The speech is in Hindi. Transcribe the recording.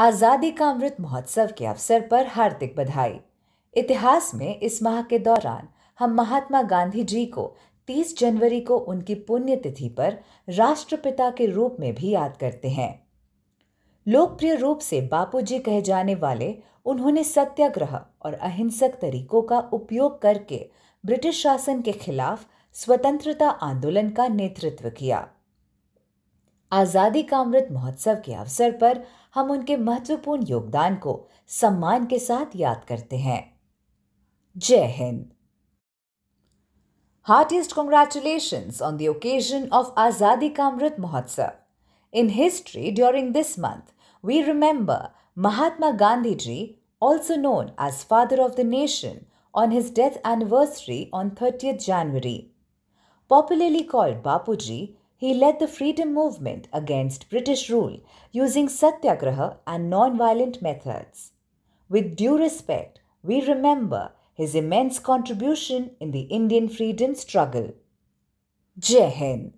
आज़ादी का अमृत महोत्सव के अवसर पर हार्दिक बधाई इतिहास में इस माह के दौरान हम महात्मा गांधी जी को 30 जनवरी को उनकी पुण्यतिथि पर राष्ट्रपिता के रूप में भी याद करते हैं लोकप्रिय रूप से बापूजी कहे जाने वाले उन्होंने सत्याग्रह और अहिंसक तरीकों का उपयोग करके ब्रिटिश शासन के खिलाफ स्वतंत्रता आंदोलन का नेतृत्व किया आज़ादी का अमृत महोत्सव के अवसर पर हम उनके महत्वपूर्ण योगदान को सम्मान के साथ याद करते हैं Jai Hind heartiest congratulation on the occasion of Azadi Ka Amrit Mahotsav in history during this month we remember Mahatma Gandhi ji also known as father of the nation on his death anniversary on thirty January popularly called Bapu ji he led the freedom movement against British rule using satyagraha and non-violent methods. With due respect, we remember his immense contribution in the Indian freedom struggle. Jai Hind.